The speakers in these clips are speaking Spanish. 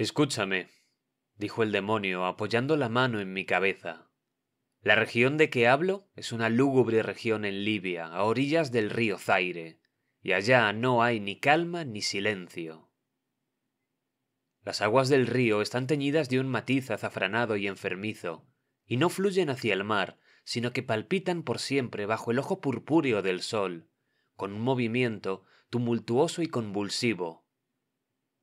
Escúchame, dijo el demonio, apoyando la mano en mi cabeza. La región de que hablo es una lúgubre región en Libia, a orillas del río Zaire, y allá no hay ni calma ni silencio. Las aguas del río están teñidas de un matiz azafranado y enfermizo, y no fluyen hacia el mar, sino que palpitan por siempre bajo el ojo purpúreo del sol, con un movimiento tumultuoso y convulsivo,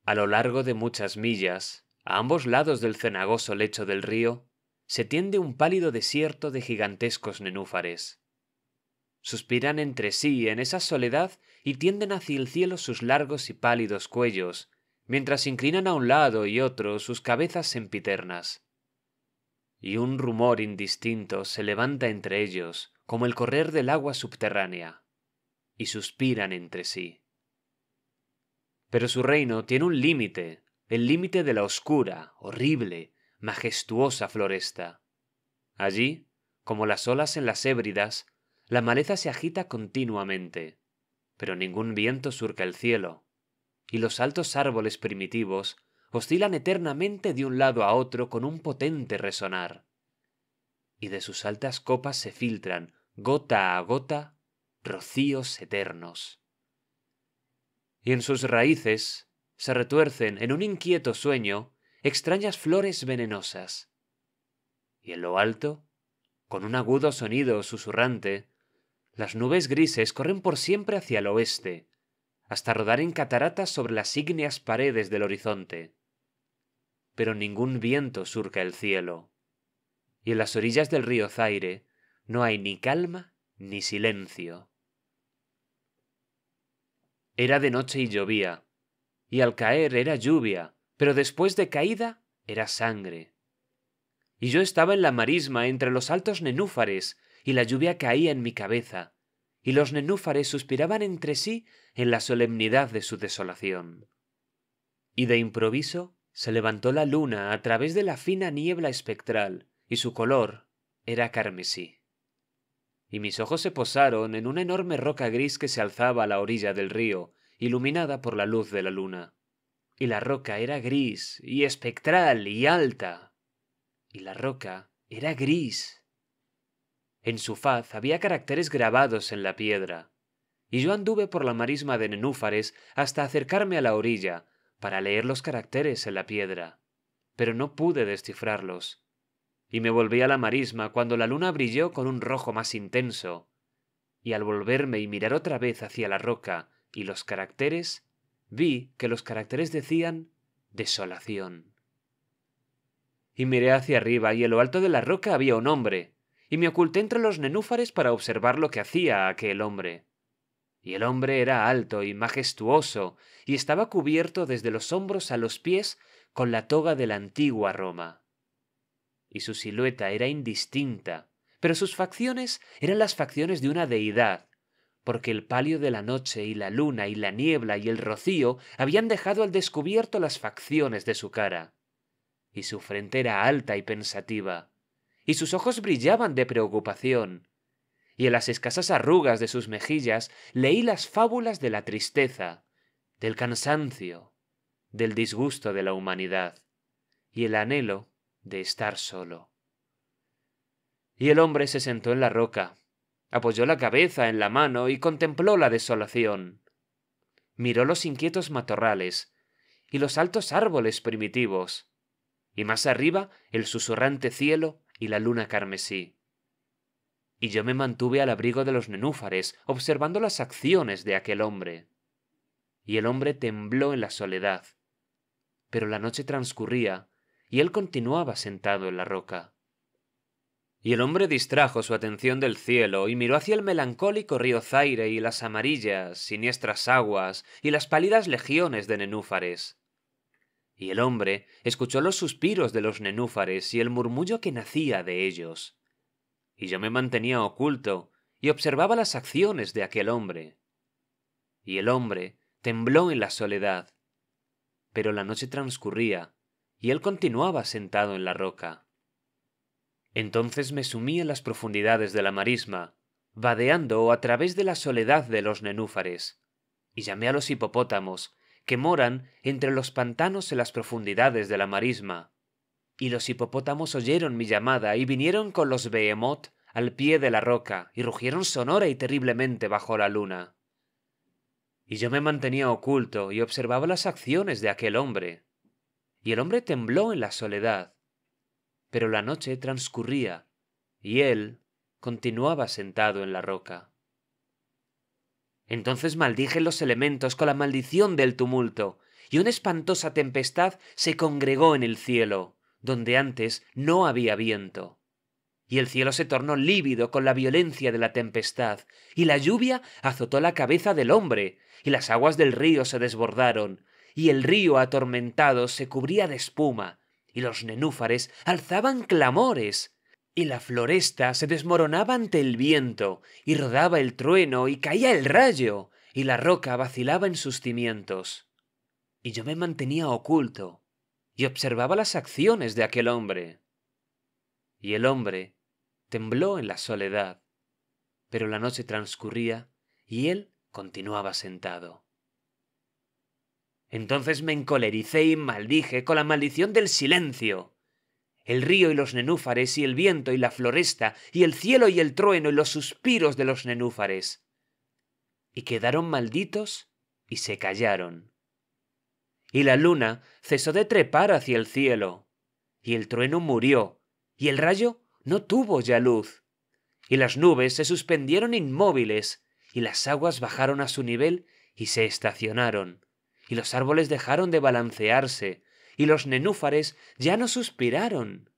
a lo largo de muchas millas, a ambos lados del cenagoso lecho del río, se tiende un pálido desierto de gigantescos nenúfares. Suspiran entre sí en esa soledad y tienden hacia el cielo sus largos y pálidos cuellos, mientras inclinan a un lado y otro sus cabezas sempiternas. Y un rumor indistinto se levanta entre ellos, como el correr del agua subterránea, y suspiran entre sí. Pero su reino tiene un límite, el límite de la oscura, horrible, majestuosa floresta. Allí, como las olas en las ébridas, la maleza se agita continuamente, pero ningún viento surca el cielo, y los altos árboles primitivos oscilan eternamente de un lado a otro con un potente resonar. Y de sus altas copas se filtran, gota a gota, rocíos eternos y en sus raíces se retuercen en un inquieto sueño extrañas flores venenosas. Y en lo alto, con un agudo sonido susurrante, las nubes grises corren por siempre hacia el oeste, hasta rodar en cataratas sobre las ígneas paredes del horizonte. Pero ningún viento surca el cielo, y en las orillas del río Zaire no hay ni calma ni silencio. Era de noche y llovía, y al caer era lluvia, pero después de caída era sangre. Y yo estaba en la marisma entre los altos nenúfares, y la lluvia caía en mi cabeza, y los nenúfares suspiraban entre sí en la solemnidad de su desolación. Y de improviso se levantó la luna a través de la fina niebla espectral, y su color era carmesí y mis ojos se posaron en una enorme roca gris que se alzaba a la orilla del río, iluminada por la luz de la luna. Y la roca era gris, y espectral, y alta. Y la roca era gris. En su faz había caracteres grabados en la piedra, y yo anduve por la marisma de nenúfares hasta acercarme a la orilla, para leer los caracteres en la piedra, pero no pude descifrarlos y me volví a la marisma cuando la luna brilló con un rojo más intenso, y al volverme y mirar otra vez hacia la roca y los caracteres, vi que los caracteres decían desolación. Y miré hacia arriba y en lo alto de la roca había un hombre, y me oculté entre los nenúfares para observar lo que hacía aquel hombre. Y el hombre era alto y majestuoso, y estaba cubierto desde los hombros a los pies con la toga de la antigua Roma y su silueta era indistinta, pero sus facciones eran las facciones de una deidad, porque el palio de la noche y la luna y la niebla y el rocío habían dejado al descubierto las facciones de su cara. Y su frente era alta y pensativa, y sus ojos brillaban de preocupación, y en las escasas arrugas de sus mejillas leí las fábulas de la tristeza, del cansancio, del disgusto de la humanidad, y el anhelo de estar solo. Y el hombre se sentó en la roca, apoyó la cabeza en la mano y contempló la desolación. Miró los inquietos matorrales y los altos árboles primitivos, y más arriba el susurrante cielo y la luna carmesí. Y yo me mantuve al abrigo de los nenúfares, observando las acciones de aquel hombre. Y el hombre tembló en la soledad, pero la noche transcurría y él continuaba sentado en la roca. Y el hombre distrajo su atención del cielo y miró hacia el melancólico río Zaire y las amarillas, siniestras aguas y las pálidas legiones de nenúfares. Y el hombre escuchó los suspiros de los nenúfares y el murmullo que nacía de ellos. Y yo me mantenía oculto y observaba las acciones de aquel hombre. Y el hombre tembló en la soledad. Pero la noche transcurría y él continuaba sentado en la roca. Entonces me sumí en las profundidades de la marisma, vadeando a través de la soledad de los nenúfares, y llamé a los hipopótamos, que moran entre los pantanos en las profundidades de la marisma. Y los hipopótamos oyeron mi llamada y vinieron con los behemoth al pie de la roca y rugieron sonora y terriblemente bajo la luna. Y yo me mantenía oculto y observaba las acciones de aquel hombre, y el hombre tembló en la soledad. Pero la noche transcurría, y él continuaba sentado en la roca. Entonces maldije los elementos con la maldición del tumulto, y una espantosa tempestad se congregó en el cielo, donde antes no había viento. Y el cielo se tornó lívido con la violencia de la tempestad, y la lluvia azotó la cabeza del hombre, y las aguas del río se desbordaron, y el río atormentado se cubría de espuma, y los nenúfares alzaban clamores, y la floresta se desmoronaba ante el viento, y rodaba el trueno, y caía el rayo, y la roca vacilaba en sus cimientos. Y yo me mantenía oculto, y observaba las acciones de aquel hombre. Y el hombre tembló en la soledad, pero la noche transcurría y él continuaba sentado. Entonces me encolericé y maldije con la maldición del silencio. El río y los nenúfares, y el viento y la floresta, y el cielo y el trueno, y los suspiros de los nenúfares. Y quedaron malditos y se callaron. Y la luna cesó de trepar hacia el cielo, y el trueno murió, y el rayo no tuvo ya luz. Y las nubes se suspendieron inmóviles, y las aguas bajaron a su nivel y se estacionaron y los árboles dejaron de balancearse, y los nenúfares ya no suspiraron.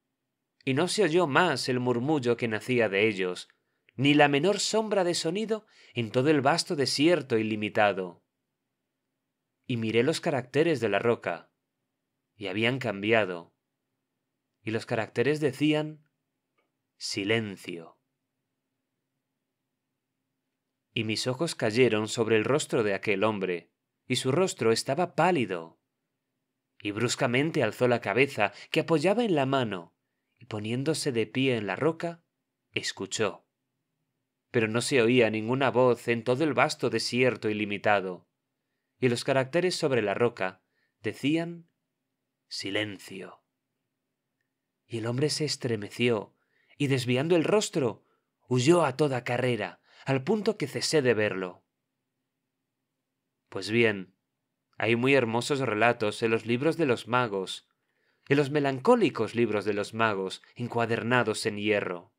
Y no se oyó más el murmullo que nacía de ellos, ni la menor sombra de sonido en todo el vasto desierto ilimitado. Y miré los caracteres de la roca, y habían cambiado. Y los caracteres decían silencio. Y mis ojos cayeron sobre el rostro de aquel hombre, y su rostro estaba pálido. Y bruscamente alzó la cabeza que apoyaba en la mano, y poniéndose de pie en la roca, escuchó. Pero no se oía ninguna voz en todo el vasto desierto ilimitado, y los caracteres sobre la roca decían silencio. Y el hombre se estremeció, y desviando el rostro, huyó a toda carrera, al punto que cesé de verlo. Pues bien, hay muy hermosos relatos en los libros de los magos, en los melancólicos libros de los magos, encuadernados en hierro.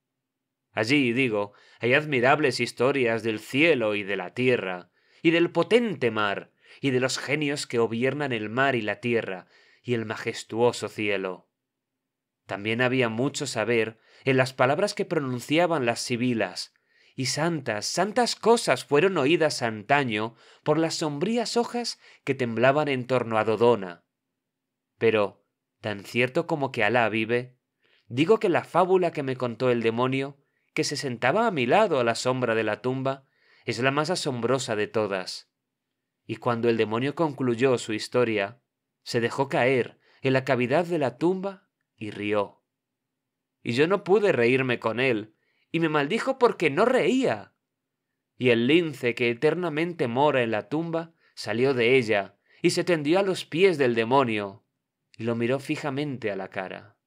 Allí, digo, hay admirables historias del cielo y de la tierra, y del potente mar, y de los genios que gobiernan el mar y la tierra, y el majestuoso cielo. También había mucho saber en las palabras que pronunciaban las sibilas, y santas, santas cosas fueron oídas antaño por las sombrías hojas que temblaban en torno a Dodona. Pero, tan cierto como que Alá vive, digo que la fábula que me contó el demonio, que se sentaba a mi lado a la sombra de la tumba, es la más asombrosa de todas. Y cuando el demonio concluyó su historia, se dejó caer en la cavidad de la tumba y rió. Y yo no pude reírme con él, y me maldijo porque no reía. Y el lince que eternamente mora en la tumba salió de ella y se tendió a los pies del demonio y lo miró fijamente a la cara.